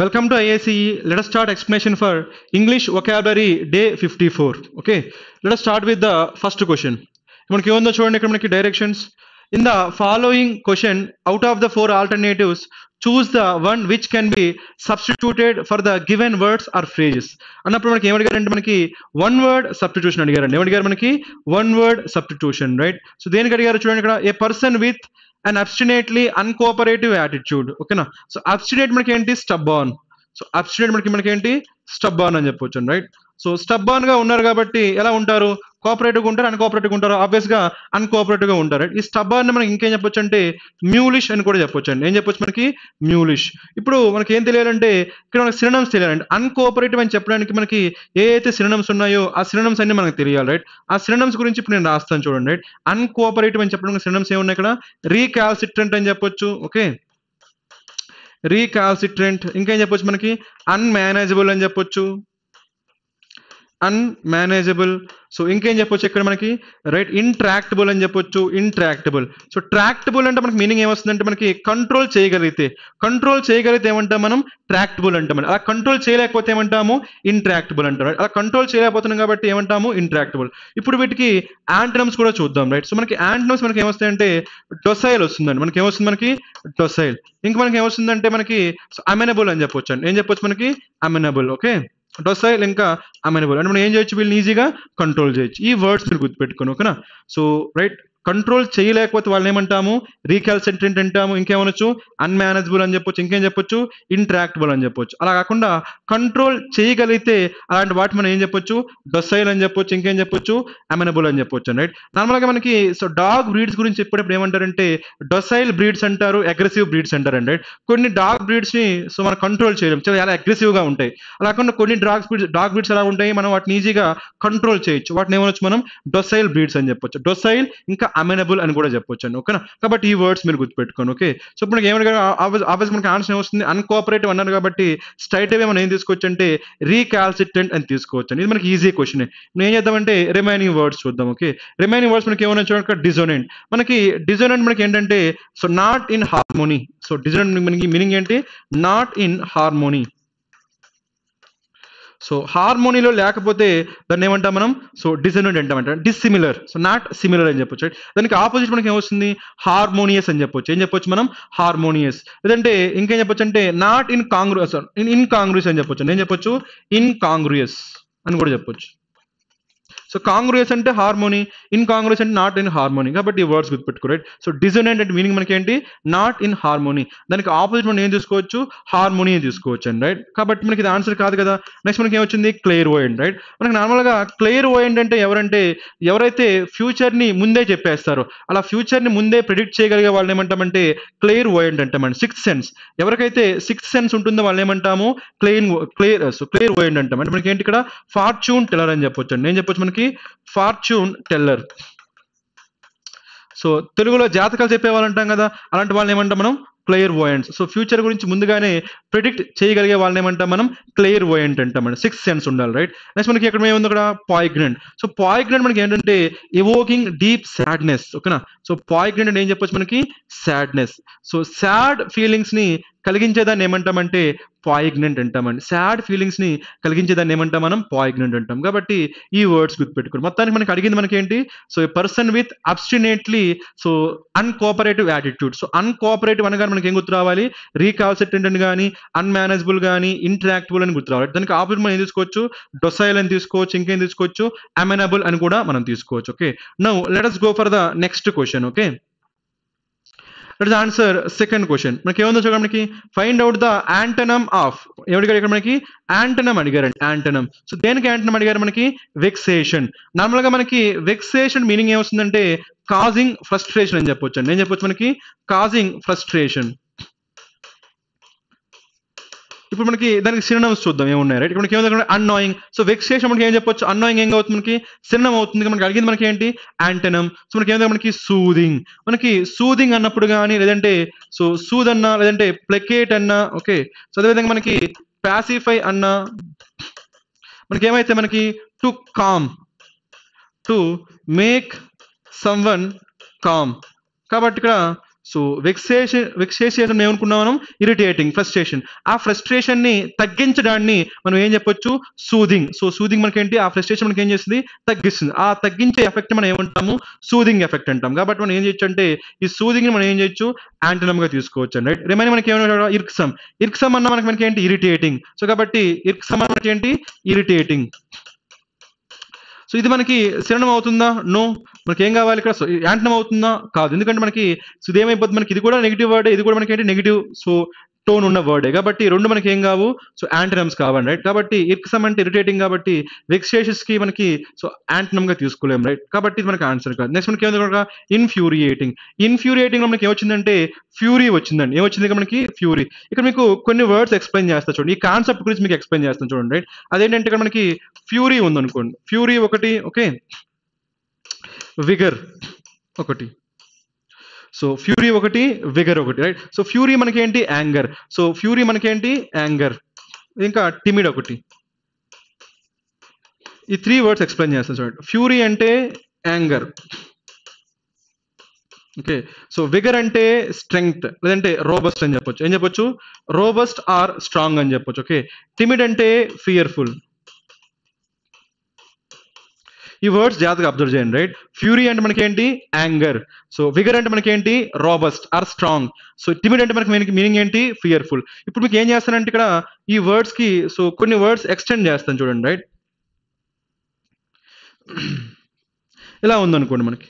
Welcome to IACE. Let start explanation for English English day fifty four okay let start with the first question మనకి ఏముందో చూడండి ఇక్కడ మనకి directions in the following question out of the four alternatives choose the one which can be substituted for the given words or phrases అన్నప్పుడు మనకి ఏమడిగారంటే మనకి one word substitution అడిగారండి ఏమడిగారు మనకి one word substitution right so దేనికి అడిగారు చూడండి ఇక్కడ a person with and obstinately uncooperative attitude ఓకేనా సో అబ్స్టినేట్ మనకి ఏంటి స్టబ్బాన్ సో అబ్స్టినేట్ మనకి మనకి ఏంటి స్టబ్బాన్ అని చెప్పొచ్చు రైట్ సో ఆన్ గా ఉన్నారు కాబట్టి ఎలా ఉంటారు కోఆపరేటివ్గా ఉంటారు అన్కోఆపరేటివ్గా ఉంటారు ఆబ్వియస్గా అన్కోఆపరేటివ్గా ఉంటారు ఈ స్టబ్బర్ని మనం ఇంకేం చెప్పొచ్చు అంటే మ్యూలిష్ అని కూడా చెప్పొచ్చు అండి ఏం చెప్పొచ్చు మనకి మ్యూలిష్ ఇప్పుడు మనకి ఏం తెలియాలంటే ఇక్కడ మనకి సినినమ్స్ తెలియాలండి అన్కోఆపరేటివ్ అని చెప్పడానికి మనకి ఏ అయితే సినినమ్స్ ఉన్నాయో ఆ సినినమ్స్ అన్ని మనకు తెలియాలి రైట్ ఆ సినినమ్స్ గురించి ఇప్పుడు నేను రాస్తాను చూడండి రైట్ అన్కోఆపరేటివ్ అని చెప్పడానికి సినినమ్స్ ఏమున్నాయి ఇక్కడ రీకాల్సిట్రెంట్ అని చెప్పొచ్చు ఓకే రీకాల్సిట్రెంట్ ఇంకేం చెప్పొచ్చు మనకి అన్మేనేజబుల్ అని చెప్పొచ్చు అన్మేనేజబుల్ సో ఇంకేం చెప్పొచ్చు ఇక్కడ మనకి రైట్ ఇంట్రాక్టబుల్ అని చెప్పొచ్చు ఇంట్రాక్టబుల్ సో ట్రాక్టబుల్ అంటే మనకి మీనింగ్ ఏమొస్తుందంటే మనకి కంట్రోల్ చేయగలిగితే కంట్రోల్ చేయగలిగితే ఏమంటాం మనం ట్రాక్టబుల్ అంటాం అలా కంట్రోల్ చేయలేకపోతే ఏమంటాము ఇంట్రాక్టబుల్ అంటాం అలా కంట్రోల్ చేయలేకపోతున్నాం కాబట్టి ఏమంటాము ఇంట్రాక్టబుల్ ఇప్పుడు వీటికి యాంటనమ్స్ కూడా చూద్దాం రైట్ సో మనకి యాంటనమ్స్ మనకి ఏమొస్తాయంటే డొసైల్ వస్తుందండి మనకి ఏమొస్తుంది మనకి డొసైల్ ఇంకా మనకి ఏమొస్తుందంటే మనకి అమెనబుల్ అని చెప్పొచ్చు అండి ఏం చెప్పొచ్చు మనకి అమెనబుల్ ఓకే డొసైల్ ఇంకా అమెనబుల్ అంటే మనం ఏం చేయొచ్చు వీళ్ళని ఈజీగా కంట్రోల్ చేయొచ్చు ఈ వర్డ్స్ మీరు గుర్తుపెట్టుకోను ఓకేనా సో రైట్ కంట్రోల్ చేయలేకపోతే వాళ్ళని ఏమంటాము రీకాల్సెంట్రెంట్ అంటాము ఇంకేమనొచ్చు అన్మేనేజబుల్ అని చెప్పొచ్చు ఇంకేం చెప్పొచ్చు ఇంట్రాక్టబుల్ అని చెప్పొచ్చు అలా కాకుండా కంట్రోల్ చేయగలిగితే అలాంటి వాటి మనం ఏం చెప్పొచ్చు డొసైల్ అని చెప్పొచ్చు ఇంకేం చెప్పొచ్చు అమెనబుల్ అని చెప్పొచ్చు రైట్ నార్మల్గా మనకి సో డాగ్ బ్రీడ్స్ గురించి చెప్పేటప్పుడు ఏమంటారంటే డొసైల్ బ్రీడ్స్ అంటారు అగ్రెసివ్ బ్రీడ్స్ అంటారండి రైట్ కొన్ని డాగ్ బ్రీడ్స్ని సో మనం కంట్రోల్ చేయలేము చాలా చాలా అగ్రెసివ్గా ఉంటాయి అలా కాకుండా కొన్ని డాగ్ బ్రీడ్స్ డాగ్ బ్రీడ్స్ ఎలా ఉంటాయి మనం వాటిని ఈజీగా కంట్రోల్ చేయొచ్చు వాటిని ఏమనొచ్చు మనం డొసైల్ బ్రీడ్స్ అని చెప్పొచ్చు డొసైల్ ఇంకా అమెనబుల్ అని కూడా చెప్పొచ్చాను ఓకేనా కాబట్టి ఈ వర్డ్స్ మీరు గుర్తుపెట్టుకోను ఓకే సో ఇప్పుడు మనకి ఏమైనా ఆబ్వియస్ మనకి ఆన్సర్ ఏమొస్తుంది అన్కోఆపరేటివ్ అన్నారు కాబట్టి స్ట్రైట్ అవే మనం ఏం తీసుకోవచ్చు అంటే రీకాల్సిటెంట్ అని తీసుకోవచ్చు ఇది మనకి ఈజీ క్వశ్చన్ నేను ఏం చేద్దామంటే రిమైనింగ్ వర్డ్స్ చూద్దాం ఓకే రిమైనింగ్ వర్డ్స్ మనకి ఏమైనా చూడక డిజోనెంట్ మనకి డిజోనెంట్ మనకి ఏంటంటే so not in harmony so dissonant మనకి మీనింగ్ ఏంటి నాట్ ఇన్ హార్మోనీ సో హార్మోనీలో లేకపోతే దాన్ని ఏమంటాం మనం సో డిసెనెంట్ అంటే డిస్సిమిలర్ సో నాట్ సిమిలర్ అని చెప్పొచ్చు దానికి ఆపోజిట్ మనకి ఏమొస్తుంది హార్మోనియస్ అని చెప్పొచ్చు ఏం చెప్పొచ్చు మనం హార్మోనియస్ లేదంటే ఇంకేం చెప్పొచ్చు అంటే not in congress in in congress అని చెప్పొచ్చు నేను చెప్పొచ్చు ఇన్ కాంగ్రెస్ అని కూడా చెప్పొచ్చు సో కాంగ్రెస్ అంటే హార్మోని ఇన్ కాంగ్రెస్ అంటే నాట్ ఇన్ హార్మోని కాబట్టి ఈ వర్డ్స్ గుర్తుపెట్టుకో రైట్ సో డిజోనెంట్ అంటే మీనింగ్ మనకి ఏంటి నాట్ ఇన్ హార్మోనీ దానికి ఆపోజిట్ మనం ఏం తీసుకోవచ్చు అని తీసుకోవచ్చు అండి రైట్ కాబట్టి మనకి ఇది ఆన్సర్ కాదు కదా నెక్స్ట్ మనకి ఏమొచ్చింది క్లియర్ ఓయండ్ రైట్ మనకి నార్మల్గా క్లియర్ ఓయండ్ అంటే ఎవరంటే ఎవరైతే ఫ్యూచర్ని ముందే చెప్పేస్తారో అలా ఫ్యూచర్ని ముందే ప్రిడిక్ట్ చేయగలిగే వాళ్ళు ఏమంటామంటే క్లియర్ ఓయండ్ అంటామండి సిక్స్త్ సెన్స్ ఎవరికైతే సిక్స్త్ సెన్స్ ఉంటుందో వాళ్ళు ఏమంటాము క్లెయిన్ క్లియర్ క్లియర్ ఓయండ్ అంటాం అంటే మనకి ఏంటి ఇక్కడ ఫార్చ్యూన్ టెలర్ అని చెప్పొచ్చు నేను చెప్పొచ్చు మనకి మనకి ఫార్చ్యూన్ టెల్లర్ సో తెలుగులో జాతకాలు చెప్పేవాళ్ళు అంటాం కదా అలాంటి వాళ్ళని ఏమంటాం మనం క్లియర్ వోయంట్స్ సో ఫ్యూచర్ గురించి ముందుగానే ప్రిడిక్ట్ చేయగలిగే వాళ్ళని ఏమంటాం మనం క్లియర్ వోయంట్ అంటాం సిక్స్ సెన్స్ ఉండాలి రైట్ నెక్స్ట్ మనకి ఇక్కడ ఏముంది ఇక్కడ పాయిగ్నెంట్ సో పాయిగ్నెంట్ మనకి ఏంటంటే ఇవోకింగ్ డీప్ సాడ్నెస్ ఓకేనా సో పాయిగ్నెంట్ అంటే ఏం చెప్పొచ్చు మనకి సాడ్నెస్ సో సాడ్ ఫీలింగ్స్ ని కలిగించేదాన్ని ఏమంటామంటే పాయిగ్నెంట్ అంటామండి సాడ్ ఫీలింగ్స్ని కలిగించేదాన్ని ఏమంటాం మనం పాయిగ్నెంట్ అంటాం కాబట్టి ఈ వర్డ్స్ గుర్తుపెట్టుకోండి మొత్తానికి మనకి అడిగింది మనకి ఏంటి so a person with obstinately so uncooperative attitude so uncooperative అనగానే మనకి ఏం గుర్తు రావాలి అని కానీ అన్మేనేజబుల్ కానీ ఇంటరాక్టిబుల్ అని గుర్తు రావాలి దానికి ఆపోజిట్ మనం ఏం తీసుకోవచ్చు డొసైల్ అని తీసుకోవచ్చు ఇంకేం తీసుకోవచ్చు అమెనబుల్ అని కూడా మనం తీసుకోవచ్చు okay now let us go for the next question okay that is answer second question మనకి ఏముందో చూడండి మనకి find out the antonym of ఎవరికి అడిగారు మనకి యాంటనమ్ అడిగారండి యాంటనమ్ సో దేనికి యాంటనమ్ అడిగారు మనకి వెక్సేషన్ నార్మల్ గా మనకి వెక్సేషన్ మీనింగ్ ఏమొస్తుందంటే కాజింగ్ ఫ్రస్ట్రేషన్ అని చెప్పొచ్చు నేను చెప్పొచ్చు మనకి కాజింగ్ ఫ్రస్ట్రేషన్ ఇప్పుడు మనకి దానికి సినిమమ్స్ చూద్దాం ఏమున్నాయి రైట్ మనకి ఏమైనా అన్నాయింగ్ సో వెక్సేషన్ మనకి ఏం చెప్పొచ్చు అన్నాయింగ్ ఏం అవుతుంది మనకి సినిమా అవుతుంది మనకి అడిగింది మనకి ఏంటి యాంటనమ్ సో మనకి ఏమైనా మనకి సూదింగ్ మనకి సూదింగ్ అన్నప్పుడు కానీ లేదంటే సో సూద్ అన్న లేదంటే ప్లెకేట్ అన్నా ఓకే సో అదేవిధంగా మనకి ప్యాసిఫై అన్నా మనకి ఏమైతే మనకి to calm to make someone calm కాబట్టి ఇక్కడ సో వెక్సేషన్ వెక్సేషన్ ఏమనుకున్నాం మనం ఇరిటేటింగ్ ఫ్రస్ట్రేషన్ ఆ ఫ్రస్ట్రేషన్ ని తగ్గించడాన్ని మనం ఏం చెప్పొచ్చు సూదింగ్ సో సూదింగ్ మనకేంటి ఆ ఫ్రస్ట్రేషన్ మనకి ఏం చేస్తుంది తగ్గిస్తుంది ఆ తగ్గించే ఎఫెక్ట్ మనం ఏమంటాము సూదింగ్ ఎఫెక్ట్ అంటాం కాబట్టి మనం ఏం చేయొచ్చు అంటే ఈ సూదింగ్ మనం ఏం చేయొచ్చు యాంటనమ్ గా తీసుకోవచ్చు రైట్ రిమైన్ మనకి ఏమైనా ఇర్క్సమ్ ఇర్క్సమ్ అన్న మనకి మనకి ఏంటి ఇరిటేటింగ్ సో కాబట్టి ఇర్క్సమ్ మనకి ఏంటి ఇరిటేటింగ్ సో ఇది మనకి శరణం అవుతుందా నో మనకి ఏం కావాలి ఇక్కడ యాంటనం అవుతుందా కాదు ఎందుకంటే మనకి సో ఇది ఏమైపోతుంది మనకి ఇది కూడా నెగిటివ్ వర్డ్ ఇది కూడా మనకి ఏంటి నెగిటివ్ సో టోన్ ఉన్న వర్డే కాబట్టి రెండు మనకి ఏం కావు సో యాంటనమ్స్ కావండి రైట్ కాబట్టి ఇర్క్సమ్ అంటే ఇరిటేటింగ్ కాబట్టి వెక్సేషస్ కి మనకి సో యాంటనమ్ గా తీసుకోలేం రైట్ కాబట్టి ఇది మనకి ఆన్సర్ కాదు నెక్స్ట్ మనకి ఏమైంది కనుక ఇన్ఫ్యూరియేటింగ్ ఇన్ఫ్యూరియేటింగ్ మనకి ఏమొచ్చిందంటే ఫ్యూరీ వచ్చిందండి ఏమొచ్చింది మనకి ఫ్యూరీ ఇక్కడ మీకు కొన్ని వర్డ్స్ ఎక్స్ప్లెయిన్ చేస్తాను చూడండి ఈ కాన్సెప్ట్ గురించి మీకు ఎక్స్ప్లెయిన్ చేస్తాను చూడండి రైట్ అదేంటంటే ఇక్కడ మనకి ఫ్యూరీ ఉందనుకోండి ఫ్యూరీ ఒకటి ఓకే విగర్ ఒకటి సో ఫ్యూరీ ఒకటి విగర్ ఒకటి రైట్ సో ఫ్యూరీ మనకేంటి యాంగర్ సో ఫ్యూరీ మనకేంటి యాంగర్ ఇంకా టిమిడ్ ఒకటి ఈ త్రీ వర్డ్స్ ఎక్స్ప్లెయిన్ చేస్తాను చూడండి ఫ్యూరీ అంటే యాంగర్ ఓకే సో విగర్ అంటే స్ట్రెంగ్త్ లేదంటే రోబస్ట్ అని చెప్పొచ్చు ఏం చెప్పొచ్చు రోబస్ట్ ఆర్ స్ట్రాంగ్ అని చెప్పొచ్చు ఓకే టిమిడ్ అంటే ఫియర్ఫుల్ ఈ వర్డ్స్ జాగ్రత్తగా అబ్జర్వ్ చేయండి రైట్ ఫ్యూరీ అంటే మనకేంటి యాంగర్ సో విగర్ అంటే మనకేంటి robust or strong so timid అంటే మనకి మీనింగ్ ఏంటి ఫియర్ఫుల్ ఇప్పుడు మీకు ఏం చేస్తానంటే ఇక్కడ ఈ వర్డ్స్ కి సో కొన్ని వర్డ్స్ ఎక్స్టెండ్ చేస్తాను చూడండి రైట్ ఇలా ఉందనుకోండి మనకి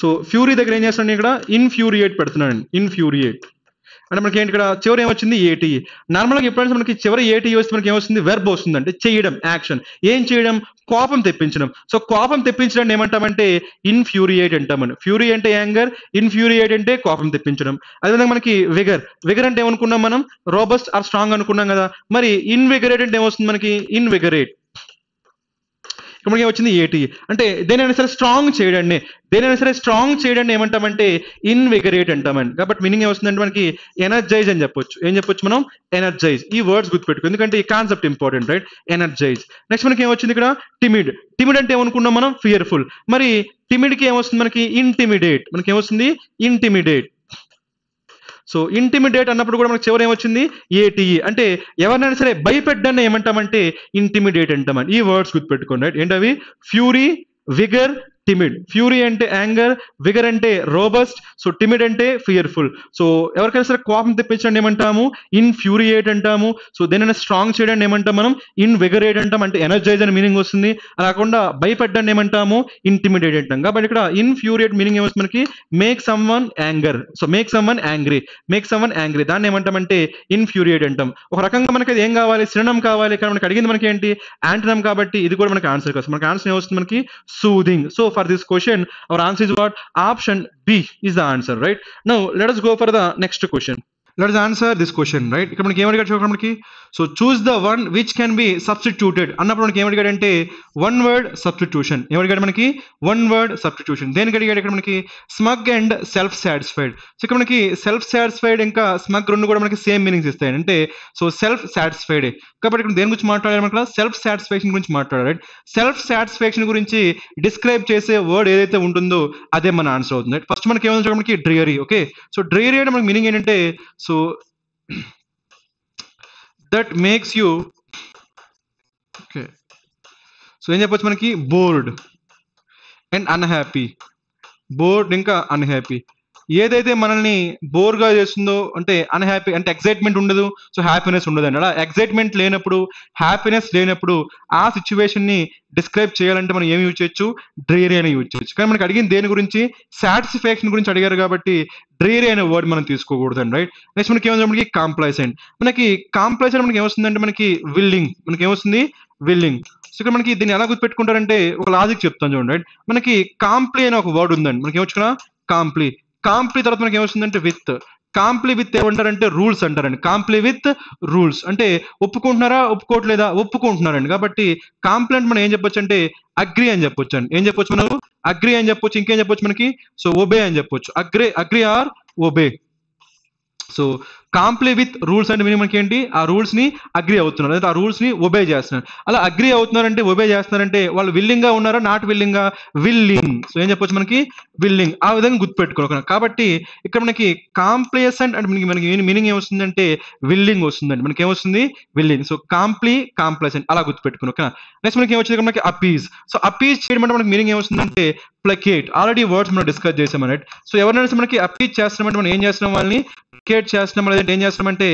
సో ఫ్యూరీ దగ్గర ఏం చేస్తాను ఇక్కడ ఇన్ఫ్యూరియేట్ పెడుతున్నాను ఇన్ఫ్యూరియేట్ అంటే మనకి ఏంటి ఇక్కడ చివరి ఏమొచ్చింది ఏటీ నార్మల్గా e. ఎప్పుడైనా మనకి చివరి ఏటీ e వస్తే మనకి ఏమొస్తుంది వెర్బ్ వస్తుంది అంటే చేయడం యాక్షన్ ఏం చేయడం కోపం తెప్పించడం సో కోపం తెప్పించడం ఏమంటామంటే ఇన్ఫ్యూరియేట్ అంటామని ఫ్యూరి అంటే యాంగర్ ఇన్ఫ్యూరియేట్ అంటే కోపం తెప్పించడం అదేవిధంగా మనకి విగర్ విగర్ అంటే ఏమనుకున్నాం మనం రోబస్ట్ ఆర్ స్ట్రాంగ్ అనుకున్నాం కదా మరి ఇన్విగరేట్ అంటే ఏమొస్తుంది మనకి ఇన్విగరేట్ ఇప్పుడు ఏమొచ్చింది ఏటీ అంటే దేనైనా సరే స్ట్రాంగ్ చేయడాన్ని దేనైనా సరే స్ట్రాంగ్ చేయడాన్ని ఏమంటామంటే ఇన్విగరేట్ అంటామండి కాబట్టి మీనింగ్ ఏమొస్తుందంటే మనకి ఎనర్జైజ్ అని చెప్పొచ్చు ఏం చెప్పొచ్చు మనం ఎనర్జైజ్ ఈ వర్డ్స్ గుర్తుపెట్టుకో ఎందుకంటే ఈ concept important right energize next మనకి ఏమొచ్చింది ఇక్కడ టిమిడ్ టిమిడ్ అంటే ఏమనుకున్నాం మనం ఫియర్ఫుల్ మరి టిమిడ్కి ఏమొస్తుంది మనకి ఇంటిమిడేట్ మనకి ఏమొస్తుంది ఇంటిమిడేట్ సో ఇంటిమిడేట్ అన్నప్పుడు కూడా మనకు చివరి ఏమొచ్చింది ఏటీఈ e. అంటే ఎవరినైనా సరే భయపెట్టడాన్ని ఏమంటామంటే ఇంటిమిడేట్ అంటామని ఈ వర్డ్స్ గుర్తుపెట్టుకోండి రైట్ ఏంటవి ఫ్యూరీ విగర్ టిమిడ్ ఫ్యూరీ అంటే యాంగర్ విగర్ అంటే రోబస్ట్ సో టిమిడ్ అంటే ఫియర్ఫుల్ సో ఎవరికైనా సరే కోపం తెప్పించండి ఏమంటాము ఇన్ ఫ్యూరియేట్ అంటాము సో దేనైనా స్ట్రాంగ్ చేయడానికి ఏమంటాం మనం ఇన్ విగర్ ఏట్ అంటాం అంటే ఎనర్జైజ్ అనే మీనింగ్ వస్తుంది కాకుండా భయపడ్డాన్ని ఏమంటాము ఇంటిమిడేట్ అంటాం కాబట్టి ఇక్కడ ఇన్ ఫ్యూరియేట్ మీనింగ్ ఏమొస్తుంది మనకి make someone anger so make someone angry make someone angry దాన్ని అంటే ఇన్ ఫ్యూరియేట్ అంటాం ఒక రకంగా మనకి ఏం కావాలి సిరణం కావాలి కానీ మనకి అడిగింది మనకి ఏంటి యాంటనం కాబట్టి ఇది కూడా మనకి ఆన్సర్ కాదు మనకి ఆన్సర్ ఏమొస్తుంది మనకి soothing so for this question our answer is what option b is the answer right now let us go for the next question let answer this question right ఇక్కడ మనకి ఏమడిగా చూడండి మనకి so choose the one which can be substituted అన్నప్పుడు మనకి ఏమడిగాడు అంటే one word substitution ఏమడిగాడు మనకి one word substitution దేనికి అడిగాడు ఇక్కడ మనకి smug and self satisfied so ఇక్కడ మనకి సెల్ఫ్ సాటిస్ఫైడ్ ఇంకా స్మగ్ రెండు కూడా మనకి సేమ్ మీనింగ్స్ ఇస్తాయి అంటే సో సెల్ఫ్ సాటిస్ఫైడ్ కాబట్టి ఇక్కడ దేని గురించి మాట్లాడాలి మనకు సెల్ఫ్ సాటిస్ఫాక్షన్ గురించి మాట్లాడారు రైట్ సెల్ఫ్ సాటిస్ఫాక్షన్ గురించి డిస్క్రైబ్ చేసే వర్డ్ ఏదైతే ఉంటుందో అదే మన ఆన్సర్ అవుతుంది ఫస్ట్ మనకి ఏమైనా మనకి డ్రియరీ ఓకే సో డ్రియరీ అంటే మనకి మీనింగ్ ఏంటంటే so that makes you okay so ఏం చెప్పొచ్చు మనకి bored and unhappy bored ఇంకా unhappy ఏదైతే మనల్ని బోర్గా చేస్తుందో అంటే అన్హ్యాపీ అంటే ఎక్సైట్మెంట్ ఉండదు సో హ్యాపీనెస్ ఉండదు అండి అలా ఎక్సైట్మెంట్ లేనప్పుడు హ్యాపీనెస్ లేనప్పుడు ఆ సిచ్యువేషన్ని డిస్క్రైబ్ చేయాలంటే మనం ఏమి యూజ్ చేయొచ్చు డ్రీరీ అని యూజ్ చేయొచ్చు కానీ మనకి అడిగింది దేని గురించి సాటిస్ఫాక్షన్ గురించి అడిగారు కాబట్టి డ్రీరీ అనే వర్డ్ మనం తీసుకోకూడదు రైట్ నెక్స్ట్ మనకి ఏమైనా మనకి కాంప్లైసెంట్ మనకి కాంప్లైసెంట్ మనకి ఏమొస్తుందంటే మనకి విల్లింగ్ మనకి ఏమొస్తుంది విల్లింగ్ సో ఇక్కడ మనకి దీన్ని ఎలా గుర్తుపెట్టుకుంటారంటే ఒక లాజిక్ చెప్తాను చూడండి రైట్ మనకి కాంప్లీ అనే ఒక వర్డ్ ఉందండి మనకి ఏమొచ్చుకున్నా కాంప్లీ కాంప్లీ తర్వాత మనకి ఏమొస్తుందంటే విత్ కాంప్లీ విత్ ఏమంటారంటే రూల్స్ అంటారండి కాంప్లీ విత్ రూల్స్ అంటే ఒప్పుకుంటున్నారా ఒప్పుకోవట్లేదా ఒప్పుకుంటున్నారండి కాబట్టి కాంప్లైంట్ మనం ఏం చెప్పొచ్చు అంటే అగ్రి అని చెప్పొచ్చు అండి ఏం చెప్పొచ్చు మనం అగ్రి అని చెప్పొచ్చు ఇంకేం చెప్పొచ్చు మనకి సో ఒబే అని చెప్పొచ్చు agree agree or obey so comply with rules and మినిమంకి మనకి ఏంటి ఆ రూల్స్ ని అగ్రి అవుతున్నారు అదే ఆ రూల్స్ ని ఒబే చేస్తున్నారు అలా అగ్రి అవుతున్నారంటే ఒబే చేస్తున్నారంటే వాళ్ళు విల్లింగ్ గా ఉన్నారా నాట్ విల్లింగ్ గా విల్లింగ్ సో ఏం చెప్పొచ్చు మనకి విల్లింగ్ ఆ విధంగా గుర్తుపెట్టుకోవాలి కాబట్టి ఇక్కడ మనకి కాంప్లేసెంట్ అంటే మనకి మనకి మీనింగ్ ఏమొస్తుందంటే విల్లింగ్ వస్తుందండి మనకి ఏమొస్తుంది విల్లింగ్ సో కాంప్లీ కాంప్లేసెంట్ అలా గుర్తుపెట్టుకుని ఓకేనా నెక్స్ట్ మనకి ఏమొచ్చింది మనకి అపీజ్ సో అపీజ్ చేయడం అంటే మనకి మీనింగ్ ఏమొస్తుందంటే ప్లకేట్ ఆల్రెడీ వర్డ్స్ మనం డిస్కస్ చేసాం అన్నట్టు సో ఎవరినైనా మనకి అపీజ్ చేస్తున్నామంటే మనం ఏం చేస్తున్నాం వాళ్ళని ఎడ్యుకేట్ చేస్తున్నాం అనేది ఏం చేస్తున్నామంటే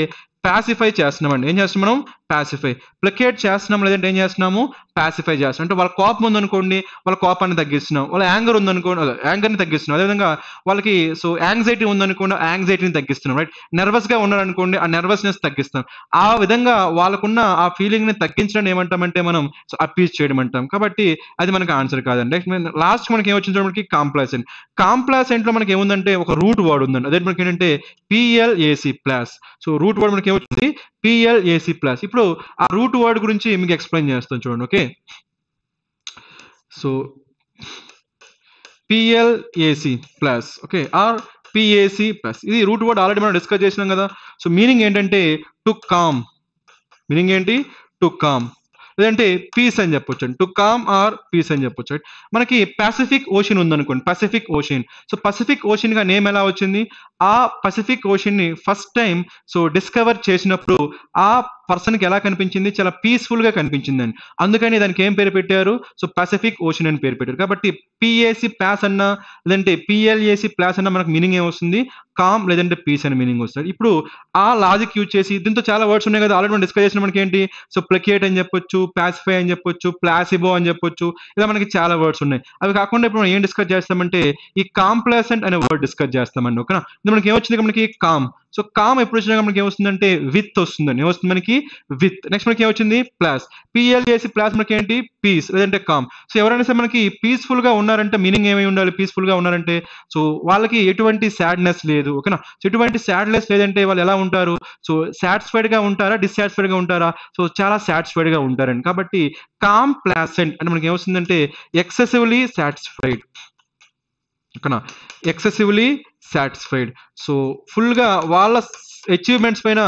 చేస్తున్నాం అండి ఏం చేస్తున్నాం మనం ప్యాసిఫై ప్లకేట్ చేస్తున్నాం లేదంటే ఏం చేస్తున్నాము ప్యాసిఫై చేస్తున్నాం అంటే వాళ్ళ కోపం ఉందనుకోండి వాళ్ళ కోపాన్ని తగ్గిస్తున్నాం వాళ్ళ యాంగర్ ఉందనుకోండి యాంగర్ని తగ్గిస్తున్నాం అదేవిధంగా వాళ్ళకి సో యాంగ్జైటీ ఉందనుకోండి యాంగ్జైటీని తగ్గిస్తున్నాం రైట్ నర్వస్గా ఉన్నారనుకోండి ఆ నర్వస్నెస్ తగ్గిస్తాం ఆ విధంగా వాళ్ళకున్న ఆ ఫీలింగ్ని తగ్గించడం ఏమంటామంటే మనం అప్పీస్ అప్పీజ్ చేయడం అంటాం కాబట్టి అది మనకి ఆన్సర్ కాదండి రైట్ లాస్ట్ మనకి ఏమొచ్చింది చూడడానికి కాంప్లాసెంట్ కాంప్లాసెంట్లో మనకి ఏముందంటే ఒక రూట్ వర్డ్ ఉందండి అదే మనకి ఏంటంటే పిఎల్ఏసి ప్లాస్ సో రూట్ వర్డ్ మనకి ఏమొచ్చింది పిఎల్ఏసి ప్లస్ ఇప్పుడు ఆ రూట్ వర్డ్ గురించి మీకు ఎక్స్ప్లెయిన్ చేస్తాను చూడండి okay so P L A C plus okay or P A C plus ఇది రూట్ వర్డ్ ఆల్రెడీ మనం డిస్కస్ చేసినాం కదా సో మీనింగ్ ఏంటంటే టు కామ్ మీనింగ్ ఏంటి టు కామ్ లేదంటే పీస్ అని చెప్పొచ్చు టు కామ్ ఆర్ పీస్ అని చెప్పొచ్చు మనకి పసిఫిక్ ఓషన్ ఉందనుకోండి పసిఫిక్ ఓషన్ సో పసిఫిక్ ఓషన్గా నేమ్ ఎలా వచ్చింది ఆ పసిఫిక్ ఓషన్ ని ఫస్ట్ టైం సో డిస్కవర్ చేసినప్పుడు ఆ పర్సన్ కి ఎలా కనిపించింది చాలా పీస్ఫుల్గా కనిపించిందండి అందుకని దానికి ఏం పేరు పెట్టారు సో పసిఫిక్ ఓషన్ అని పేరు పెట్టారు కాబట్టి పిఏసి ప్లాస్ అన్న లేదంటే పిఎల్ఏసి ప్లాస్ అన్న మనకు మీనింగ్ ఏమొస్తుంది కామ్ లేదంటే పీస్ అని మీనింగ్ వస్తుంది ఇప్పుడు ఆ లాజిక్ యూజ్ చేసి దీంతో చాలా వర్డ్స్ ఉన్నాయి కదా ఆల్రెడీ మనం డిస్కస్ చేసిన మనకి ఏంటి సో ప్లకేట్ అని చెప్పొచ్చు ప్యాసిఫై అని చెప్పొచ్చు ప్లాసిబో అని చెప్పొచ్చు ఇలా మనకి చాలా వర్డ్స్ ఉన్నాయి అవి కాకుండా ఇప్పుడు మనం ఏం డిస్కస్ చేస్తామంటే ఈ కాంప్లాసెంట్ అనే వర్డ్ డిస్కస్ చేస్తామండి ఓకేనా మనకి ఏమొచ్చింది మనకి కామ్ సో కామ్ ఎప్పుడు వచ్చినా మనకి ఏమొస్తుందంటే విత్ వస్తుందండి ఏమొస్తుంది మనకి విత్ నెక్స్ట్ మనకి ఏమొచ్చింది ప్లాస్ పిఎల్ చేసి ప్లాస్ మనకి ఏంటి పీస్ లేదంటే కామ్ సో ఎవరైనా సరే మనకి పీస్ఫుల్ గా ఉన్నారంటే మీనింగ్ ఏమై ఉండాలి పీస్ఫుల్ గా ఉన్నారంటే సో వాళ్ళకి ఎటువంటి సాడ్నెస్ లేదు లేదు ఓకేనా సో ఇటువంటి సాడ్లెస్ లేదంటే వాళ్ళు ఎలా ఉంటారు సో సాటిస్ఫైడ్ గా ఉంటారా డిస్సాటిస్ఫైడ్ గా ఉంటారా సో చాలా సాటిస్ఫైడ్ గా ఉంటారండి కాబట్టి కామ్ ప్లాసెంట్ అంటే మనకి ఏమొస్తుందంటే ఎక్సెసివ్లీ సాటిస్ఫైడ్ ఓకేనా ఎక్సెసివ్లీ సాటిస్ఫైడ్ సో ఫుల్గా వాళ్ళ అచీవ్మెంట్స్ పైన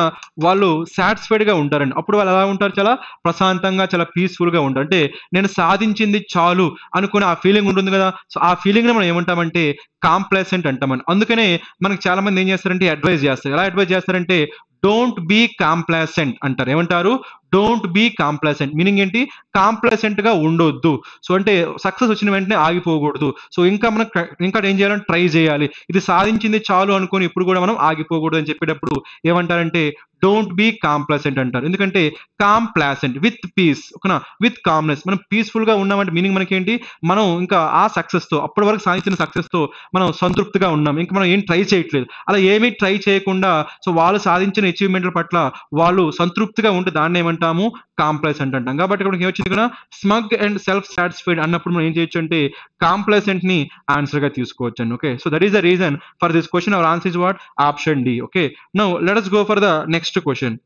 వాళ్ళు సాటిస్ఫైడ్గా ఉంటారండి అప్పుడు వాళ్ళు ఎలా ఉంటారు చాలా ప్రశాంతంగా చాలా పీస్ఫుల్గా ఉంటారు అంటే నేను సాధించింది చాలు అనుకుని ఆ ఫీలింగ్ ఉంటుంది కదా సో ఆ ఫీలింగ్ని మనం ఏమంటామంటే కాంప్లెసెంట్ అంటామని అందుకనే మనకు చాలామంది ఏం చేస్తారంటే అడ్వైజ్ చేస్తారు ఎలా అడ్వైజ్ చేస్తారంటే డోంట్ బీ కాంప్లాసెంట్ అంటారు ఏమంటారు డోంట్ బీ కాంప్లాసెంట్ మీనింగ్ ఏంటి కాంప్లాసెంట్ గా ఉండొద్దు సో అంటే సక్సెస్ వచ్చిన వెంటనే ఆగిపోకూడదు సో ఇంకా మనం ఇంకా ఏం చేయాలంటే ట్రై చేయాలి ఇది సాధించింది చాలు అనుకుని ఇప్పుడు కూడా మనం ఆగిపోకూడదు అని చెప్పేటప్పుడు ఏమంటారంటే డోంట్ బీ కాంప్లసెంట్ అంటారు ఎందుకంటే కాంప్లాసెంట్ విత్ పీస్ ఓకేనా విత్ కామ్నెస్ మనం పీస్ఫుల్గా ఉన్నామంటే మీనింగ్ మనకేంటి మనం ఇంకా ఆ సక్సెస్తో అప్పటి వరకు సాధించిన సక్సెస్తో మనం సంతృప్తిగా ఉన్నాం ఇంకా మనం ఏం ట్రై చేయట్లేదు అలా ఏమీ ట్రై చేయకుండా సో వాళ్ళు సాధించిన అచీవ్మెంట్ల పట్ల వాళ్ళు సంతృప్తిగా ఉంటే దాన్ని ఏమంటాము కాంప్లసెంట్ అంటాం కాబట్టి ఇక్కడ ఏమొచ్చింది కూడా స్మగ్ అండ్ సెల్ఫ్ సాటిస్ఫైడ్ అన్నప్పుడు మనం ఏం చేయొచ్చు అంటే కాంప్లసెంట్ని ఆన్సర్గా అండి okay so that is the reason for this question our answer is what option D okay no let us go for the next next question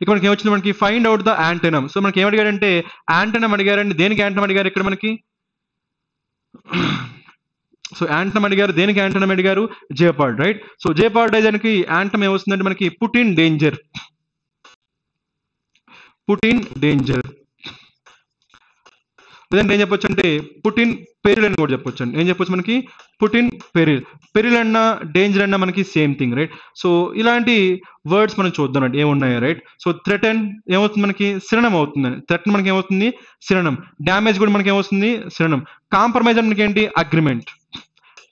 ఇక్కడ మనకి ఏమొచ్చింది మనకి ఫైండ్ అవుట్ ద యాంటనమ్ సో మనకి ఏమడిగాడంటే అడిగారు అడిగారండి దేనికి యాంటనం అడిగారు ఇక్కడ మనకి సో యాంటనం అడిగారు దేనికి యాంటనం అడిగారు జేపార్డ్ రైట్ సో జేపార్డ్ దానికి యాంటమ్ ఏమొస్తుందంటే మనకి put in danger put in danger లేదంటే ఏం చెప్పొచ్చు అంటే పుటిన్ పెరిల్ అని కూడా చెప్పొచ్చు ఏం చెప్పొచ్చు మనకి పుటిన్ పెరిల్ పెరిల్ అన్న డేంజర్ అన్న మనకి సేమ్ థింగ్ రైట్ సో ఇలాంటి వర్డ్స్ మనం చూద్దాం అంటే ఏమున్నాయి రైట్ సో థ్రెటన్ ఏమవుతుంది మనకి శిరణం అవుతుంది థ్రెటన్ మనకి ఏమవుతుంది శిరణం డ్యామేజ్ కూడా మనకి ఏమవుతుంది శిరణం కాంప్రమైజ్ మనకి ఏంటి అగ్రిమెంట్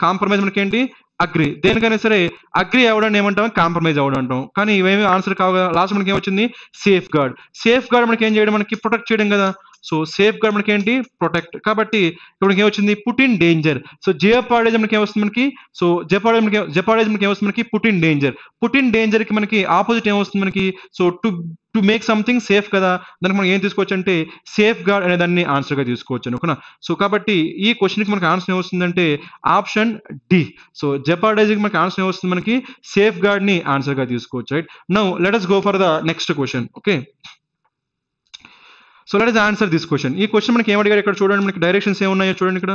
కాంప్రమైజ్ మనకి ఏంటి అగ్రి దేనికైనా సరే అగ్రి అవ్వడం ఏమంటాం కాంప్రమైజ్ అవ్వడం అంటాం కానీ ఇవేమి ఆన్సర్ కావు లాస్ట్ మనకి ఏమొచ్చింది సేఫ్ గార్డ్ సేఫ్ గార్డ్ మనకి ఏం చేయడం మనకి ప్రొటెక్ట్ చేయడం కదా సో సేఫ్ గార్డ్ మనకి ఏంటి ప్రొటెక్ట్ కాబట్టి ఇప్పుడు మనకి ఏమొచ్చింది పుటిన్ డేంజర్ సో జియోపాడేజ్ మనకి ఏమొస్తుంది మనకి సో జపాడేజ్ మనకి జపాడేజ్ మనకి ఏమొస్తుంది మనకి పుటిన్ డేంజర్ పుటిన్ డేంజర్ కి మనకి ఆపోజిట్ ఏమొస్తుంది మనకి so to to make something safe కదా దానికి మనం ఏం తీసుకోవచ్చు అంటే సేఫ్ గార్డ్ అనే దాన్ని ఆన్సర్గా తీసుకోవచ్చు ఓకేనా సో కాబట్టి ఈ క్వశ్చన్కి మనకి ఆన్సర్ ఏమొస్తుందంటే ఆప్షన్ డి సో జపాడైజింగ్ మనకి ఆన్సర్ ఏమొస్తుంది మనకి సేఫ్ గార్డ్ని ఆన్సర్గా తీసుకోవచ్చు right now let us go for the next question okay so let us answer this question ఈ క్వశ్చన్ మనకి ఏమడిగారు ఇక్కడ చూడండి మనకి డైరెక్షన్స్ ఏమున్నాయో చూడండి ఇక్కడ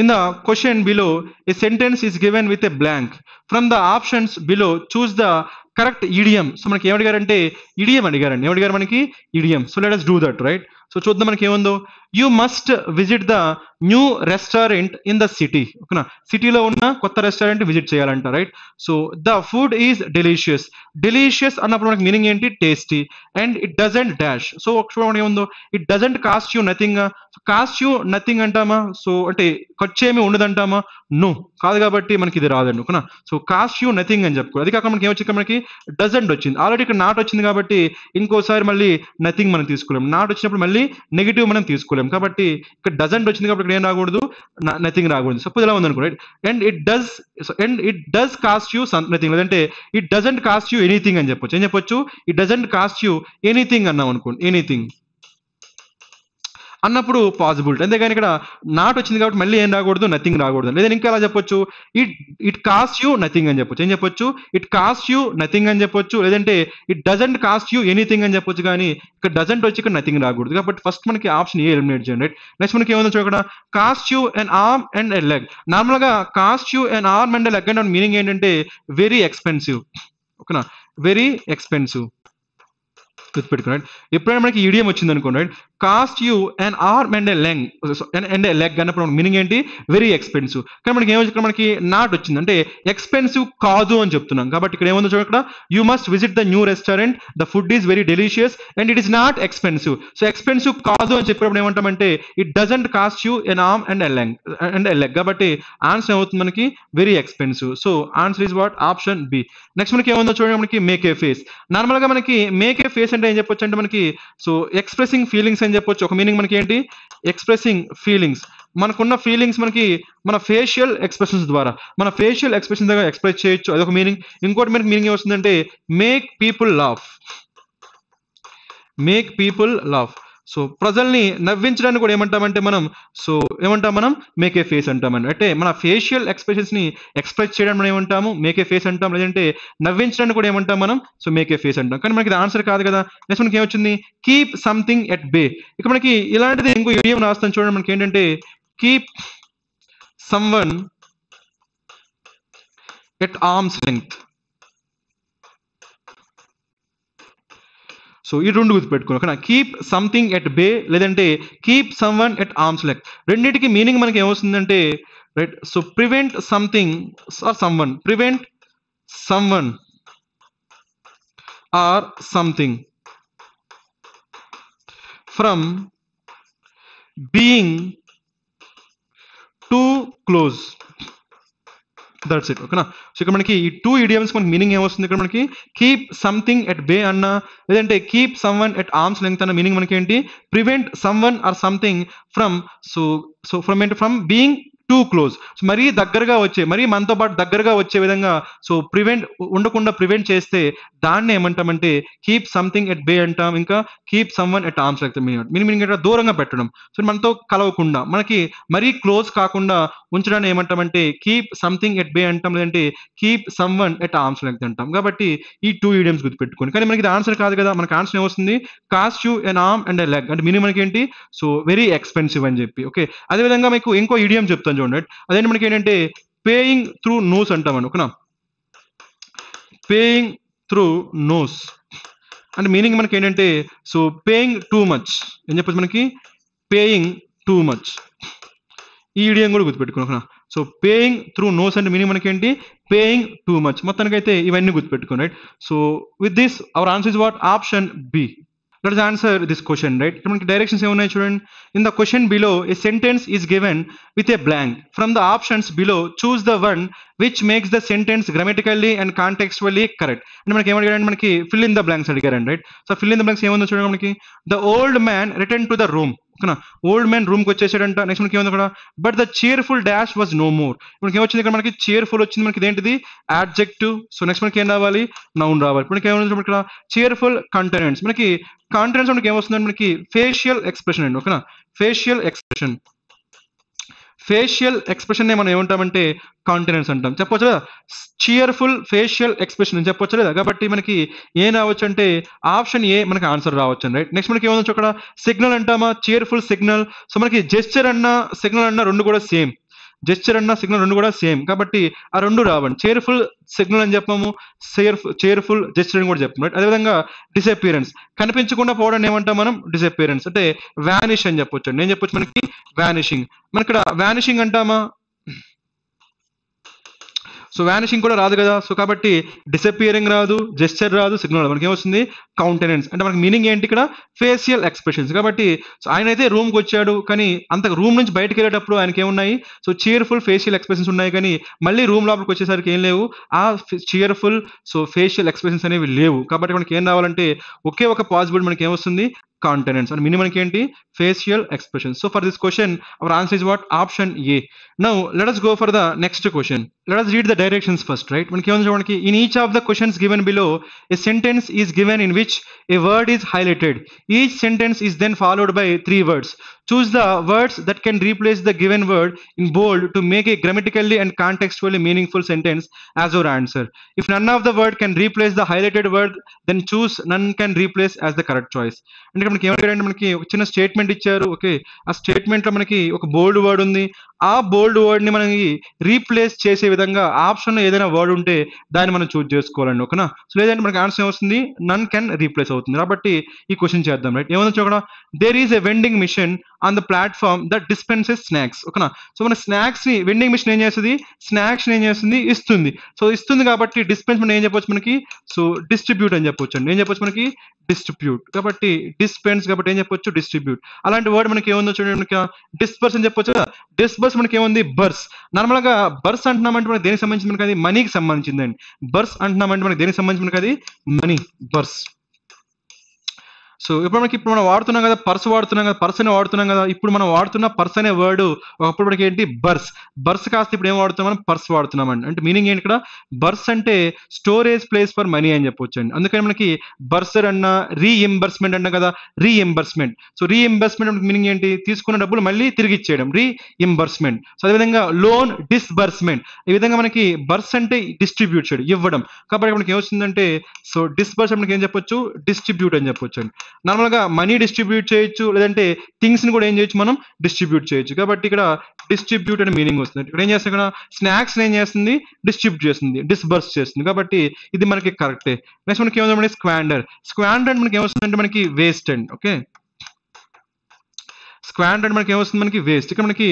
In the question below, a sentence is given with a blank. From the options below, choose the correct idiom so మనకి ఏమడిగారంటే ఈడియం అడిగారండి ఏమడిగారు మనకి idiom so let us do that right so చూద్దాం మనకి ఏముందో you must visit the new restaurant in the city ఓకేనా సిటీలో ఉన్న కొత్త రెస్టారెంట్ విజిట్ చేయాలంట right so the food is delicious delicious అన్నప్పుడు మనకి మీనింగ్ ఏంటి tasty and it doesn't dash so చూడండి ఏముందో it doesn't cost you nothing cost you nothing అంటామా సో అంటే ఖర్చు ఏమి అంటామా నో కాదు కాబట్టి మనకి ఇది రాదండి ఓకేనా సో కాస్ట్ యూ నథింగ్ అని చెప్పుకో అది కాక మనకి ఏమొచ్చింది మనకి డజంట్ వచ్చింది ఆల్రెడీ ఇక్కడ నాట్ వచ్చింది కాబట్టి ఇంకోసారి మళ్ళీ నథింగ్ మనం తీసుకున్నాం నాట్ వచ్చినప్పుడు మళ్ళీ ఓన్లీ నెగిటివ్ మనం తీసుకోలేం కాబట్టి ఇక్కడ డజంట్ వచ్చింది కాబట్టి ఇక్కడ ఏం రాకూడదు నథింగ్ రాకూడదు సపోజ్ ఎలా ఉంది అనుకోండి and it does and it does cost you some nothing లేదంటే it doesn't cost you anything అని చెప్పొచ్చు ఏం చెప్పొచ్చు it doesn't cost you anything అన్నాం అనుకోండి ఎనీథింగ్ అన్నప్పుడు పాసిబిలిటీ అంతేగాని ఇక్కడ నాట్ వచ్చింది కాబట్టి మళ్ళీ ఏం రాకూడదు నథింగ్ రాకూడదు లేదా ఇంకా ఎలా చెప్పొచ్చు it it cost you nothing అని చెప్పొచ్చు ఏం చెప్పొచ్చు ఇట్ కాస్ట్ యూ నథింగ్ అని చెప్పొచ్చు లేదంటే it doesn't cost you anything అని చెప్పొచ్చు కానీ ఇక్కడ డజంట్ వచ్చి ఇక్కడ నథింగ్ రాకూడదు కాబట్టి ఫస్ట్ మనకి ఆప్షన్ ఏ ఎలిమినేట్ చేయండి రైట్ నెక్స్ట్ మనకి ఏమైనా ఇక్కడ cost you and arm and a leg నార్మల్గా cost you and arm and leg and meaning ఏంటంటే వెరీ ఎక్స్పెన్సివ్ ఓకేనా వెరీ ఎక్స్పెన్సివ్ గుర్తుపెట్టుకోండి ఎప్పుడైనా మనకి ఈడియం వచ్చింది అనుకోండి right cost you and arm and a leg and a leg అన్నప్పుడు meaning ఏంటి వెరీ ఎక్స్పెన్సివ్ కానీ మనకి ఏమో ఇక్కడ మనకి నాట్ వచ్చింది అంటే ఎక్స్పెన్సివ్ కాదు అని చెప్తున్నాం కాబట్టి ఇక్కడ ఏముందో చూడండి ఇక్కడ you must visit the new restaurant the food is very delicious and it is not expensive so expensive కాదు అని చెప్పినప్పుడు ఏమంటామంటే it doesn't cost you an arm and a leg and a leg కాబట్టి ఆన్సర్ ఏమవుతుంది మనకి very expensive so answer is what option B next మనకి ఏముందో చూడండి మనకి మేక్ ఏ ఫేస్ నార్మల్గా మనకి మేక్ ఏ ఫేస్ అంటే ఏం చెప్పొచ్చు అంటే మనకి సో ఎక్స్ప్రెసింగ్ ఫీలింగ్స్ అని చెప్పొచ్చు ఒక మీనింగ్ మనకి ఏంటి ఎక్స్ప్రెసింగ్ ఫీలింగ్స్ మనకున్న ఫీలింగ్స్ మనకి మన ఫేషియల్ ఎక్స్ప్రెషన్స్ ద్వారా మన ఫేషియల్ ఎక్స్ప్రెషన్ ద్వారా ఎక్స్ప్రెస్ చేయొచ్చు అదొక మీనింగ్ ఇంకోటి మనకి మీనింగ్ వస్తుందంటే make people love make people love so ప్రజల్ని నవ్వించడానికి కూడా ఏమంటామంటే మనం సో ఏమంటాం మనం మేక్ ఏ ఫేస్ అంటామని అంటే మన ఫేషియల్ ఎక్స్ప్రెషన్స్ని ఎక్స్ప్రెస్ చేయడం మనం ఏమంటాము మేక్ ఏ ఫేస్ అంటాం లేదంటే నవ్వించడానికి కూడా ఏమంటాం మనం సో మేక్ ఏ ఫేస్ అంటాం కానీ మనకి ఇది ఆన్సర్ కాదు కదా నెక్స్ట్ మనకి ఏమొచ్చింది కీప్ సంథింగ్ ఎట్ బే ఇక మనకి ఇలాంటిది ఇంకో ఇడియం రాస్తాను చూడండి మనకి ఏంటంటే keep someone at arms length so ఈ రెండు గుర్తుపెట్టుకుని ఓకేనా కీప్ సంథింగ్ ఎట్ బే లేదంటే keep someone at arms length రెండింటికి మీనింగ్ మనకి ఏమొస్తుందంటే right so prevent something or someone prevent someone or something from being too close that's it ఓకేనా so ఇక్కడ మనకి ఈ టూ ఇడియమ్స్ మనకి meaning ఏమొస్తుంది ఇక్కడ మనకి కీప్ సంథింగ్ ఎట్ బే అన్న లేదంటే keep someone at arms length అన్న మీనింగ్ మనకి ఏంటి prevent someone or something from so so from ఏంటి from being too close so మరీ దగ్గరగా వచ్చే మరీ మనతో పాటు దగ్గరగా వచ్చే విధంగా సో ప్రివెంట్ ఉండకుండా ప్రివెంట్ చేస్తే దాన్ని ఏమంటామంటే కీప్ సంథింగ్ ఎట్ బే అంటాం ఇంకా keep someone at arms length meaning meaning దూరంగా పెట్టడం సో మనతో కలవకుండా మనకి మరీ క్లోజ్ కాకుండా ఉంచడాన్ని ఏమంటామంటే కీప్ సంథింగ్ ఎట్ బే అంటాం లేదంటే keep someone at arms length అంటాం కాబట్టి ఈ టూ ఈడియమ్స్ గుర్తుపెట్టుకోండి కానీ మనకి ఇది ఆన్సర్ కాదు కదా మనకి ఆన్సర్ ఏమొస్తుంది cost you an arm and a leg అంటే మీనింగ్ మనకి ఏంటి సో వెరీ ఎక్స్పెన్సివ్ అని చెప్పి ఓకే అదేవిధంగా మీకు ఇంకో ఈడియం చెప్తాను చూడండి అదేంటి మనకి ఏంటంటే పేయింగ్ త్రూ నోస్ అంటాం ఓకేనా పేయింగ్ త్రూ నోస్ అంటే మీనింగ్ మనకి ఏంటంటే సో పేయింగ్ టూ మచ్ ఏం చెప్పచ్చు మనకి పేయింగ్ టూ మచ్ ఈ ఇడియం కూడా గుర్తుపెట్టుకున్నా సో పేయింగ్ త్రూ నోస్ అంటే మీనింగ్ మనకేంటి పేయింగ్ టూ మచ్ మొత్తానికైతే ఇవన్నీ గుర్తుపెట్టుకుని right so with this our answer is what option B let us answer this question right direction 7 children in the question below a sentence is given with a blank from the options below choose the one which makes the sentence grammatically and contextually correct and fill in the blanks అడిగారండి right so fill in the blanks ఏముందో the old man returned to the room okay old man రూమ్కి వచ్చేసాడంట next మనకి ఏముంది అక్కడ but the cheerful dash was no more మనకి ఏమొచ్చింది ఇక్కడ మనకి చీర్ఫుల్ వచ్చింది మనకి ఇదేంటిది యాడ్జెక్టివ్ సో నెక్స్ట్ మనకి ఏం రావాలి నౌన్ రావాలి మనకి ఏమైంది ఇక్కడ చీర్ఫుల్ కంటెనెంట్స్ మనకి కాంటెనెంట్స్ మనకి ఏమొస్తుంది మనకి ఫేషియల్ ఎక్స్ప్రెషన్ అండి ఓకేనా ఫేషియల్ ఎక్స్ప్రెషన్ ఫేషియల్ ఎక్స్ప్రెషన్నే మనం ఏమంటామంటే కాంటినెన్స్ అంటాం చెప్పొచ్చు కదా చియర్ఫుల్ ఫేషియల్ ఎక్స్ప్రెషన్ చెప్పొచ్చు లేదా కాబట్టి మనకి ఏం రావచ్చు అంటే ఆప్షన్ ఏ మనకి ఆన్సర్ రావచ్చు రైట్ నెక్స్ట్ మనకి ఏమొచ్చు అక్కడ సిగ్నల్ అంటామా చియర్ఫుల్ సిగ్నల్ సో మనకి జెస్చర్ అన్న సిగ్నల్ అన్న రెండు కూడా సేమ్ జెస్చర్ అన్న సిగ్నల్ రెండు కూడా సేమ్ కాబట్టి ఆ రెండు రావండి చేర్ఫుల్ సిగ్నల్ అని చెప్పము సేర్ఫ్ చేర్ఫుల్ జెస్చర్ అని కూడా చెప్పాము అదేవిధంగా డిసపియరెన్స్ కనిపించకుండా పోవడం ఏమంటాం మనం డిసపియరెన్స్ అంటే వ్యానిష్ అని చెప్పొచ్చు నేను చెప్పొచ్చు మనకి వ్యానిషింగ్ మన ఇక్కడ వ్యానిషింగ్ అంటామా సో వానిషింగ్ కూడా రాదు కదా సో కాబట్టి డిసపియరింగ్ రాదు జెస్చర్ రాదు సిగ్నల్ రాదు మనకి ఏమొస్తుంది కౌంటెనెన్స్ అంటే మనకి మీనింగ్ ఏంటి ఇక్కడ ఫేషియల్ ఎక్స్ప్రెషన్స్ కాబట్టి సో ఆయన అయితే రూమ్కి వచ్చాడు కానీ అంత రూమ్ నుంచి బయటకు వెళ్ళేటప్పుడు ఆయనకి ఏమున్నాయి సో చీర్ఫుల్ ఫేషియల్ ఎక్స్ప్రెషన్స్ ఉన్నాయి కానీ మళ్ళీ రూమ్ లోపలికి వచ్చేసరికి ఏం లేవు ఆ చీర్ఫుల్ సో ఫేషియల్ ఎక్స్ప్రెషన్స్ అనేవి లేవు కాబట్టి మనకి ఏం రావాలంటే ఒకే ఒక పాజిబుల్ మనకి ఏమొస్తుంది countenance and minimum KNT facial expression so for this question our answer is what option a now let us go for the next question let us read the directions first right in each of the questions given below a sentence is given in which a word is highlighted each sentence is then followed by three words Choose the words that can replace the given word in bold to make a grammatically and contextually meaningful sentence as your answer. If none of the word can replace the highlighted word, then choose none can replace as the correct choice. అంటే మనకి ఏమంటారంటే మనకి ఒక చిన్న statement ఇచ్చారు okay ఆ స్టేట్మెంట్లో మనకి ఒక బోల్డ్ వర్డ్ ఉంది ఆ బోల్డ్ వర్డ్ని మనకి రీప్లేస్ చేసే విధంగా ఆప్షన్లో ఏదైనా వర్డ్ ఉంటే దాన్ని మనం చూజ్ చేసుకోవాలండి ఓకేనా సో లేదంటే మనకి ఆన్సర్ ఏమొస్తుంది నన్ క్యాన్ రీప్లేస్ అవుతుంది కాబట్టి ఈ క్వశ్చన్ చేద్దాం రైట్ ఏమొచ్చు అక్కడ there is a vending machine on the platform that dispenses snacks ఓకేనా సో మన స్నాక్స్ని వెండింగ్ మిషన్ ఏం చేస్తుంది స్నాక్స్ని ఏం చేస్తుంది ఇస్తుంది సో ఇస్తుంది కాబట్టి డిస్పెన్స్ మనం ఏం చెప్పొచ్చు మనకి సో డిస్ట్రిబ్యూట్ అని చెప్పొచ్చు అండి ఏం చెప్పొచ్చు మనకి డిస్ట్రిబ్యూట్ కాబట్టి డిస్పెన్స్ కాబట్టి ఏం చెప్పొచ్చు డిస్ట్రిబ్యూట్ అలాంటి వర్డ్ మనకి ఏముందో చూడండి మనకి డిస్పర్స్ అని చెప్పొచ్చు కదా డిస్పర్స్ మనకి ఏముంది బర్స్ నార్మల్గా బర్స్ అంటున్నామంటే మనకి దేనికి సంబంధించి మనకి అది మనీకి సంబంధించిందండి బర్స్ అంటున్నామంటే మనకి దేనికి సంబంధించి మనకి అది మనీ బర్స్ సో ఇప్పుడు మనకి ఇప్పుడు మనం వాడుతున్నాం కదా పర్స్ వాడుతున్నాం కదా పర్స్ అనే వాడుతున్నాం కదా ఇప్పుడు మనం వాడుతున్న పర్స్ అనే వర్డ్ ఒకప్పుడు మనకి ఏంటి బర్స్ బర్స్ కాస్త ఇప్పుడు ఏం వాడుతున్నాం మనం పర్స్ వాడుతున్నాం అండి అంటే మీనింగ్ ఏంటి ఇక్కడ బర్స్ అంటే స్టోరేజ్ ప్లేస్ ఫర్ మనీ అని చెప్పొచ్చు అండి అందుకని మనకి బర్సర్ అన్న రీఎంబర్స్మెంట్ అన్న కదా రీఎంబర్స్మెంట్ సో రీఎంబర్స్మెంట్ మీనింగ్ ఏంటి తీసుకున్న డబ్బులు మళ్ళీ తిరిగి ఇచ్చేయడం రీఎంబర్స్మెంట్ సో అదేవిధంగా లోన్ డిస్బర్స్మెంట్ ఈ విధంగా మనకి బర్స్ అంటే డిస్ట్రిబ్యూట్ చేయడం ఇవ్వడం కాబట్టి మనకి ఏమొచ్చిందంటే సో డిస్బర్స్ మనకి ఏం చెప్పొచ్చు డిస్ట్రిబ్యూట్ అని చెప్పొచ్చు అండి నార్మల్గా మనీ డిస్ట్రిబ్యూట్ చేయొచ్చు లేదంటే థింగ్స్ని కూడా ఏం చేయొచ్చు మనం డిస్ట్రిబ్యూట్ చేయొచ్చు కాబట్టి ఇక్కడ డిస్ట్రిబ్యూట్ అనే మీనింగ్ వస్తుంది ఇక్కడ ఏం చేస్తుంది ఇక్కడ స్నాక్స్ ఏం చేస్తుంది డిస్ట్రిబ్యూట్ చేస్తుంది డిస్బర్స్ చేస్తుంది కాబట్టి ఇది మనకి కరెక్టే నెక్స్ట్ మనకి ఏమవుతుంది స్క్వాండర్ స్క్వాండర్ అంటే మనకి ఏమొస్తుందంటే మనకి వేస్ట్ అండ్ ఓకే స్క్వాండ్ అంటే మనకి ఏమొస్తుంది మనకి వేస్ట్ ఇక్కడ మనకి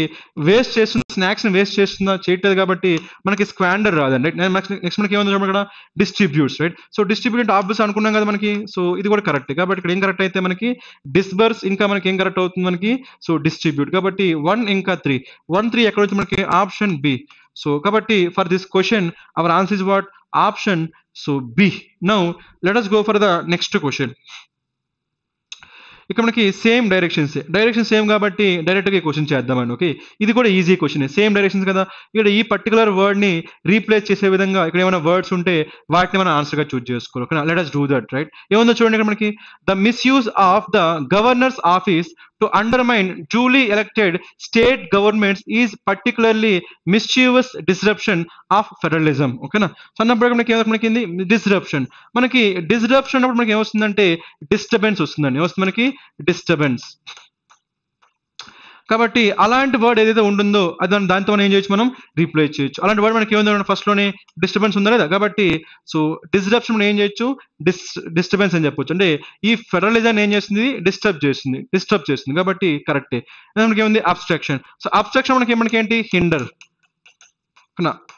వేస్ట్ చేస్తున్న ని వేస్ట్ చేస్తుందా చేయట్లేదు కాబట్టి మనకి స్క్వాండర్ రాదండి నెక్స్ట్ మనకి ఏముంది ఇక్కడ distributes right so distribute obvious అనుకున్నాం కదా మనకి సో ఇది కూడా కరెక్ట్ కాబట్టి ఇక్కడ ఏం కరెక్ట్ అయితే మనకి డిస్బర్స్ ఇంకా మనకి ఏం కరెక్ట్ అవుతుంది మనకి సో డిస్ట్రిబ్యూట్ కాబట్టి వన్ ఇంకా త్రీ వన్ త్రీ ఎక్కడ వచ్చింది మనకి ఆప్షన్ బి సో కాబట్టి for this question our answer is what option so B now let us go for the next question ఇక్కడ మనకి సేమ్ డైరెక్షన్స్ డైరెక్షన్ సేమ్ కాబట్టి డైరెక్ట్గా క్వశ్చన్ చేద్దామండి ఓకే ఇది కూడా ఈజీ క్వశ్చన్ సేమ్ డైరెక్షన్స్ కదా ఇక్కడ ఈ పర్టికులర్ వర్డ్ని రీప్లేస్ చేసే విధంగా ఇక్కడ ఏమైనా వర్డ్స్ ఉంటే వాటిని మనం ఆన్సర్గా చూజ్ చేసుకోవాలి okay let us do that right ఏముందో చూడండి ఇక్కడ మనకి the misuse of the governor's office to undermine duly elected state governments is particularly mischievous disruption of federalism ఓకేనా సో అన్నప్పుడు మనకి మనకి డిస్రప్షన్ మనకి డిస్రప్షన్ అన్నప్పుడు మనకి ఏమొస్తుందంటే డిస్టర్బెన్స్ వస్తుందండి ఏమొస్తుంది మనకి డిస్టర్బెన్స్ కాబట్టి అలాంటి వర్డ్ ఏదైతే ఉంటుందో అది దాంతో మనం ఏం చేయొచ్చు మనం రీప్లేస్ చేయొచ్చు అలాంటి వర్డ్ మనకి ఏముంది ఫస్ట్ లోనే డిస్టర్బెన్స్ ఉందా లేదా కాబట్టి సో డిస్టర్బెన్స్ మనం ఏం చేయొచ్చు డిస్ డిస్టర్బెన్స్ అని చెప్పొచ్చు అంటే ఈ ఫెడరలిజం ఏం చేస్తుంది డిస్టర్బ్ చేస్తుంది డిస్టర్బ్ చేస్తుంది కాబట్టి కరెక్టే మనకి ఏముంది అబ్స్ట్రాక్షన్ సో అబ్స్ట్రాక్షన్ మనకి మనకి ఏంటి హిండర్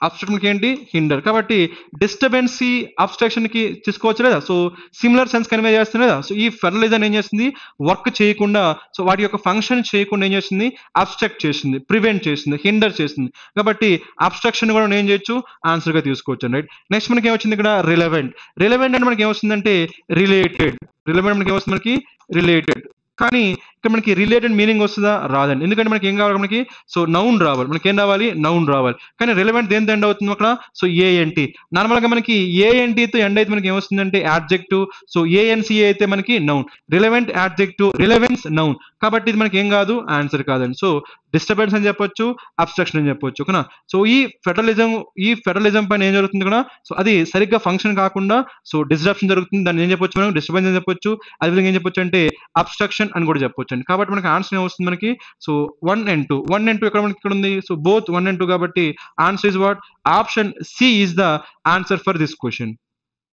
అబ్స్ట్రక్షన్కి ఏంటి హిండర్ కాబట్టి డిస్టర్బెన్సీ అబ్స్ట్రక్షన్కి తీసుకోవచ్చు లేదా సో సిమిలర్ సెన్స్ కన్వే చేస్తుంది లేదా సో ఈ ఫెడరలిజం ఏం చేస్తుంది వర్క్ చేయకుండా సో వాటి యొక్క ఫంక్షన్ చేయకుండా ఏం చేస్తుంది అబ్స్ట్రక్ట్ చేసింది ప్రివెంట్ చేసింది హిండర్ చేసింది కాబట్టి అబ్స్ట్రక్షన్ కూడా నేను చేయొచ్చు ఆన్సర్గా తీసుకోవచ్చు రైట్ నెక్స్ట్ మనకి ఏమొచ్చింది ఇక్కడ రిలవెంట్ రిలవెంట్ అంటే మనకి ఏమొస్తుందంటే రిలేటెడ్ రిలవెంట్ మనకి ఏమొస్తుంది మనకి రిలేటెడ్ కానీ ఇక్కడ మనకి రిలేటెడ్ మీనింగ్ వస్తుందా రాదండి ఎందుకంటే మనకి ఏం కావాలి మనకి సో నౌన్ రావాలి మనకి ఏం రావాలి నౌన్ రావాలి కానీ రిలవెంట్ దేని ఎండ్ అవుతుంది అక్కడ సో ఏఎన్టీ నార్మల్గా మనకి ఏఎన్టీతో ఎండ్ అయితే మనకి ఏమొస్తుందంటే యాడ్జెక్టివ్ సో ఏఎన్సీఏ అయితే మనకి noun relevant adjective relevance noun కాబట్టి ఇది మనకి ఏం కాదు ఆన్సర్ కాదండి సో డిస్టర్బెన్స్ అని చెప్పొచ్చు అబ్స్ట్రక్షన్ అని చెప్పొచ్చు ఓకేనా సో ఈ ఫెడరలిజం ఈ ఫెడరలిజం పైన ఏం జరుగుతుంది కూడా సో అది సరిగ్గా ఫంక్షన్ కాకుండా సో డిస్టర్ప్షన్ జరుగుతుంది దాన్ని ఏం చెప్పొచ్చు మనం డిస్టర్బెన్స్ అని చెప్పొచ్చు అదేవిధంగా ఏం చెప్పొచ్చు అంటే అబ్స్ట్రక్షన్ అని కూడా చెప్పొచ్చు చేసుకోవచ్చండి కాబట్టి మనకి ఆన్సర్ ఏమొస్తుంది మనకి so one and two one and two ఇక్కడ మనకి ఇక్కడ ఉంది so both one and two కాబట్టి answer is what option C is the answer for this question